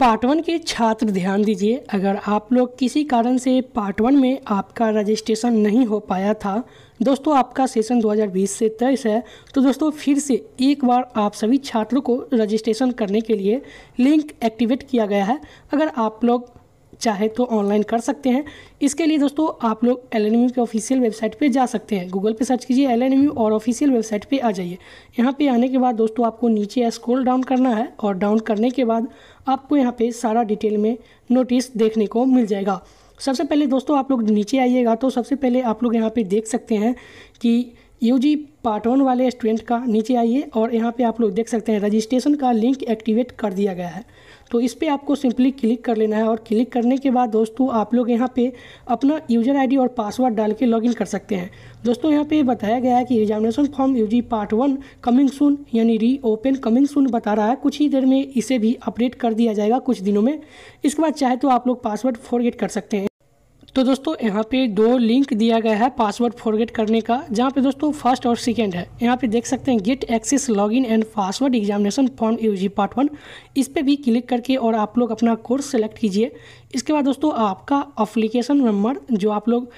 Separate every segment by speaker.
Speaker 1: part one के छात्र ध्यान दीजिए अगर आप लोग किसी कारण से पार्ट वन में आपका रजिस्ट्रेशन नहीं हो पाया था दोस्तों आपका सेशन 2020 से तेईस है तो दोस्तों फिर से एक बार आप सभी छात्रों को रजिस्ट्रेशन करने के लिए लिंक एक्टिवेट किया गया है अगर आप लोग चाहे तो ऑनलाइन कर सकते हैं इसके लिए दोस्तों आप लोग एल एन के ऑफिशियल वेबसाइट पे जा सकते हैं गूगल पे सर्च कीजिए एल और ऑफिशियल वेबसाइट पे आ जाइए यहाँ पे आने के बाद दोस्तों आपको नीचे स्क्रॉल डाउन करना है और डाउन करने के बाद आपको यहाँ पे सारा डिटेल में नोटिस देखने को मिल जाएगा सबसे पहले दोस्तों आप लोग नीचे आइएगा तो सबसे पहले आप लोग यहाँ पर देख सकते हैं कि यूजी पार्ट वन वाले स्टूडेंट का नीचे आइए और यहाँ पे आप लोग देख सकते हैं रजिस्ट्रेशन का लिंक एक्टिवेट कर दिया गया है तो इस पर आपको सिंपली क्लिक कर लेना है और क्लिक करने के बाद दोस्तों आप लोग यहाँ पे अपना यूज़र आईडी और पासवर्ड डाल के लॉगिन कर सकते हैं दोस्तों यहाँ पे बताया गया है कि examination form G part one coming soon यानी री ओपन कमिंग सुन बता रहा है कुछ ही देर में इसे भी अपडेट कर दिया जाएगा कुछ दिनों में इसके बाद चाहे तो आप लोग पासवर्ड फॉरगेट कर सकते हैं तो दोस्तों यहाँ पे दो लिंक दिया गया है पासवर्ड फॉरगेट करने का जहाँ पे दोस्तों फर्स्ट और सेकेंड है यहाँ पे देख सकते हैं get access login and password examination form U part one इस पर भी क्लिक करके और आप लोग अपना कोर्स सेलेक्ट कीजिए इसके बाद दोस्तों आपका अप्लीकेशन नंबर जो आप लोग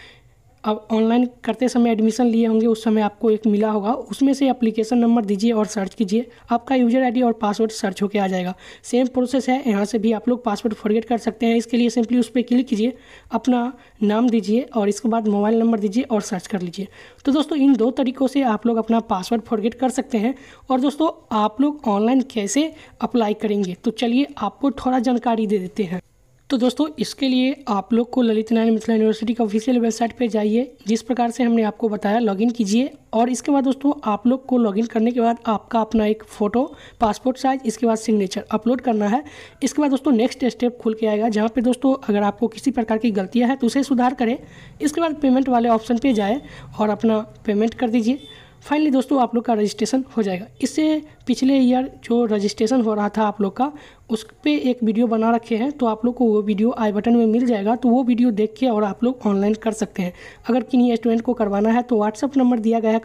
Speaker 1: अब ऑनलाइन करते समय एडमिशन लिए होंगे उस समय आपको एक मिला होगा उसमें से एप्लीकेशन नंबर दीजिए और सर्च कीजिए आपका यूजर आईडी और पासवर्ड सर्च होकर आ जाएगा सेम प्रोसेस है यहाँ से भी आप लोग पासवर्ड फॉरगेट कर सकते हैं इसके लिए सिंपली उस पर क्लिक कीजिए अपना नाम दीजिए और इसके बाद मोबाइल नंबर दीजिए और सर्च कर लीजिए तो दोस्तों इन दो तरीक़ों से आप लोग अपना पासवर्ड फॉरगेट कर सकते हैं और दोस्तों आप लोग ऑनलाइन कैसे अप्लाई करेंगे तो चलिए आपको थोड़ा जानकारी दे देते हैं तो दोस्तों इसके लिए आप लोग को ललित नारायण मिथिला यूनिवर्सिटी का ऑफिशियल वेबसाइट पे जाइए जिस प्रकार से हमने आपको बताया लॉगिन कीजिए और इसके बाद दोस्तों आप लोग को लॉगिन करने के बाद आपका अपना एक फ़ोटो पासपोर्ट साइज इसके बाद सिग्नेचर अपलोड करना है इसके बाद दोस्तों नेक्स्ट स्टेप खुल के आएगा जहाँ पर दोस्तों अगर आपको किसी प्रकार की गलतियाँ हैं तो उसे सुधार करें इसके बाद पेमेंट वाले ऑप्शन पर जाए और अपना पेमेंट कर दीजिए फाइनली दोस्तों आप लोग का रजिस्ट्रेशन हो जाएगा इससे पिछले ईयर जो रजिस्ट्रेशन हो रहा था आप लोग का उस पर एक वीडियो बना रखे हैं तो आप लोग को वो वीडियो आई बटन में मिल जाएगा तो वो वीडियो देख के और आप लोग ऑनलाइन कर सकते हैं अगर किन्हीं स्टूडेंट को करवाना है तो व्हाट्सअप नंबर दिया गया है